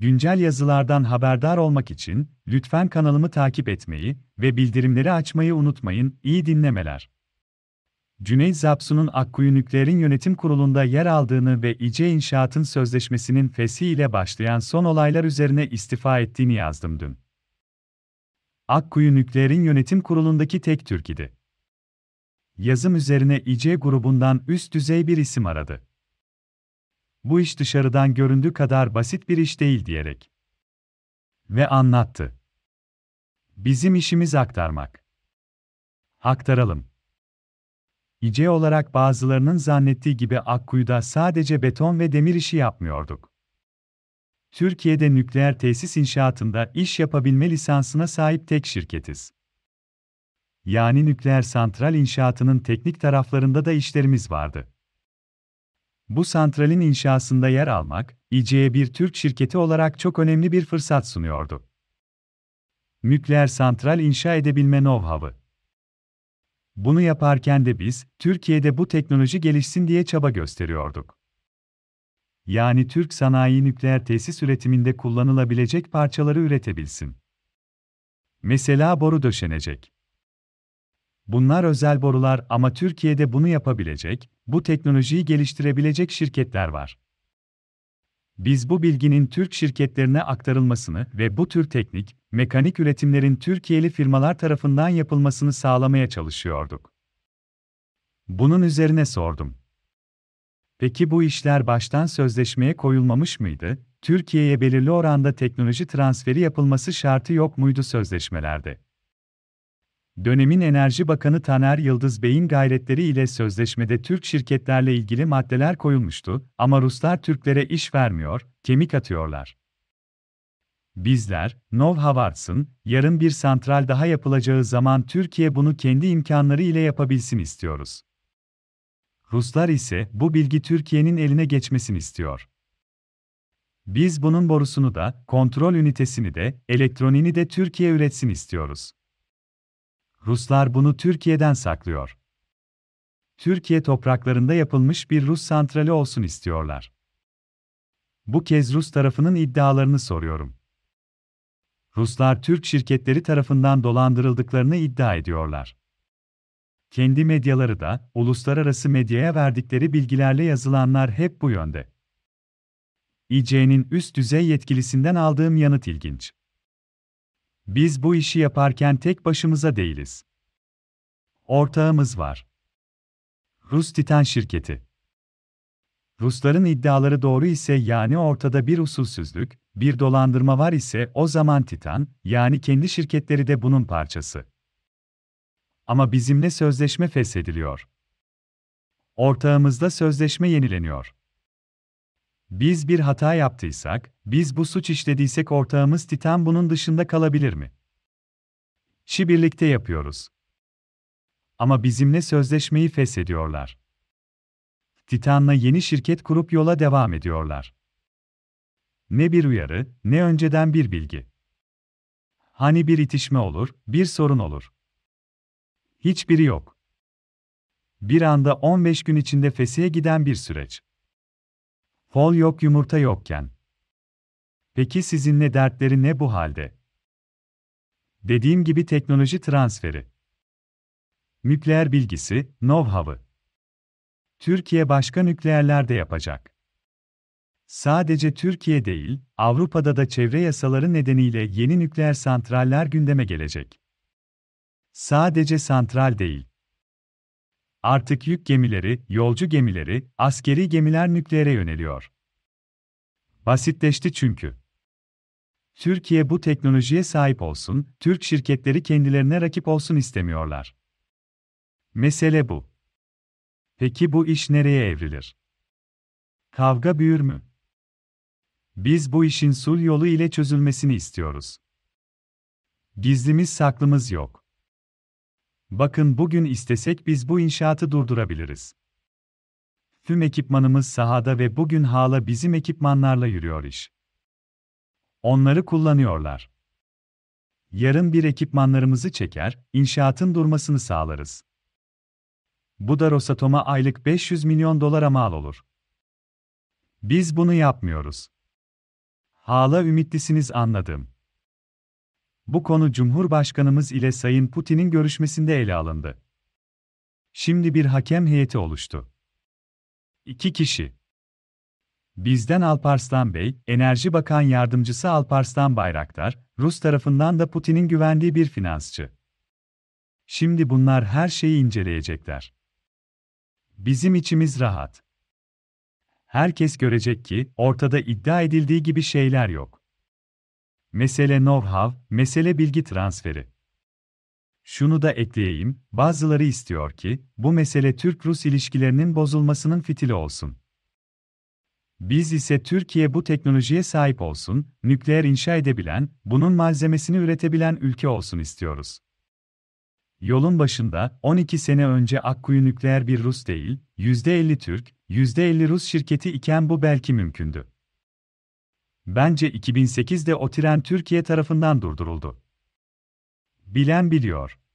Güncel yazılardan haberdar olmak için lütfen kanalımı takip etmeyi ve bildirimleri açmayı unutmayın. İyi dinlemeler. Cüneyt Zapsu'nun Akkuyu Nükleer'in yönetim kurulunda yer aldığını ve İC İnşaat'ın sözleşmesinin ile başlayan son olaylar üzerine istifa ettiğini yazdım dün. Akkuyu Nükleer'in yönetim kurulundaki tek Türk idi. Yazım üzerine İC grubundan üst düzey bir isim aradı bu iş dışarıdan göründüğü kadar basit bir iş değil diyerek. Ve anlattı. Bizim işimiz aktarmak. Aktaralım. İce olarak bazılarının zannettiği gibi Akkuyu'da sadece beton ve demir işi yapmıyorduk. Türkiye'de nükleer tesis inşaatında iş yapabilme lisansına sahip tek şirketiz. Yani nükleer santral inşaatının teknik taraflarında da işlerimiz vardı. Bu santralin inşasında yer almak, İCE bir Türk şirketi olarak çok önemli bir fırsat sunuyordu. Nükleer santral inşa edebilme know-how'ı. Bunu yaparken de biz, Türkiye'de bu teknoloji gelişsin diye çaba gösteriyorduk. Yani Türk sanayi nükleer tesis üretiminde kullanılabilecek parçaları üretebilsin. Mesela boru döşenecek. Bunlar özel borular ama Türkiye'de bunu yapabilecek, bu teknolojiyi geliştirebilecek şirketler var. Biz bu bilginin Türk şirketlerine aktarılmasını ve bu tür teknik, mekanik üretimlerin Türkiye'li firmalar tarafından yapılmasını sağlamaya çalışıyorduk. Bunun üzerine sordum. Peki bu işler baştan sözleşmeye koyulmamış mıydı? Türkiye'ye belirli oranda teknoloji transferi yapılması şartı yok muydu sözleşmelerde? Dönemin Enerji Bakanı Taner Yıldız Bey'in gayretleri ile sözleşmede Türk şirketlerle ilgili maddeler koyulmuştu ama Ruslar Türklere iş vermiyor, kemik atıyorlar. Bizler, Nov Havarts'ın, yarın bir santral daha yapılacağı zaman Türkiye bunu kendi imkanları ile yapabilsin istiyoruz. Ruslar ise bu bilgi Türkiye'nin eline geçmesini istiyor. Biz bunun borusunu da, kontrol ünitesini de, elektronini de Türkiye üretsin istiyoruz. Ruslar bunu Türkiye'den saklıyor. Türkiye topraklarında yapılmış bir Rus santrali olsun istiyorlar. Bu kez Rus tarafının iddialarını soruyorum. Ruslar Türk şirketleri tarafından dolandırıldıklarını iddia ediyorlar. Kendi medyaları da, uluslararası medyaya verdikleri bilgilerle yazılanlar hep bu yönde. İC'nin üst düzey yetkilisinden aldığım yanıt ilginç. Biz bu işi yaparken tek başımıza değiliz. Ortağımız var. Rus Titan şirketi. Rusların iddiaları doğru ise yani ortada bir usulsüzlük, bir dolandırma var ise o zaman Titan, yani kendi şirketleri de bunun parçası. Ama bizimle sözleşme feshediliyor. Ortağımızda sözleşme yenileniyor. Biz bir hata yaptıysak, biz bu suç işlediysek ortağımız Titan bunun dışında kalabilir mi? İşi birlikte yapıyoruz. Ama bizimle sözleşmeyi feshediyorlar. Titan'la yeni şirket kurup yola devam ediyorlar. Ne bir uyarı, ne önceden bir bilgi. Hani bir itişme olur, bir sorun olur. Hiçbiri yok. Bir anda 15 gün içinde fesiye giden bir süreç. Fol yok yumurta yokken. Peki sizinle dertleri ne bu halde? Dediğim gibi teknoloji transferi. Nükleer bilgisi, know-how'ı. Türkiye başka de yapacak. Sadece Türkiye değil, Avrupa'da da çevre yasaları nedeniyle yeni nükleer santraller gündeme gelecek. Sadece santral değil. Artık yük gemileri, yolcu gemileri, askeri gemiler nükleere yöneliyor. Basitleşti çünkü. Türkiye bu teknolojiye sahip olsun, Türk şirketleri kendilerine rakip olsun istemiyorlar. Mesele bu. Peki bu iş nereye evrilir? Kavga büyür mü? Biz bu işin sul yolu ile çözülmesini istiyoruz. Gizlimiz saklımız yok. Bakın bugün istesek biz bu inşaatı durdurabiliriz. Tüm ekipmanımız sahada ve bugün hala bizim ekipmanlarla yürüyor iş. Onları kullanıyorlar. Yarın bir ekipmanlarımızı çeker, inşaatın durmasını sağlarız. Bu da Rosatom'a aylık 500 milyon dolara mal olur. Biz bunu yapmıyoruz. Hala ümitlisiniz anladım. Bu konu Cumhurbaşkanımız ile Sayın Putin'in görüşmesinde ele alındı. Şimdi bir hakem heyeti oluştu. İki kişi. Bizden Alparslan Bey, Enerji Bakan Yardımcısı Alparslan Bayraktar, Rus tarafından da Putin'in güvendiği bir finansçı. Şimdi bunlar her şeyi inceleyecekler. Bizim içimiz rahat. Herkes görecek ki ortada iddia edildiği gibi şeyler yok. Mesele know-how, mesele bilgi transferi. Şunu da ekleyeyim, bazıları istiyor ki bu mesele Türk-Rus ilişkilerinin bozulmasının fitili olsun. Biz ise Türkiye bu teknolojiye sahip olsun, nükleer inşa edebilen, bunun malzemesini üretebilen ülke olsun istiyoruz. Yolun başında 12 sene önce Akkuyu nükleer bir Rus değil, %50 Türk, %50 Rus şirketi iken bu belki mümkündü. Bence 2008'de o tren Türkiye tarafından durduruldu. Bilen biliyor.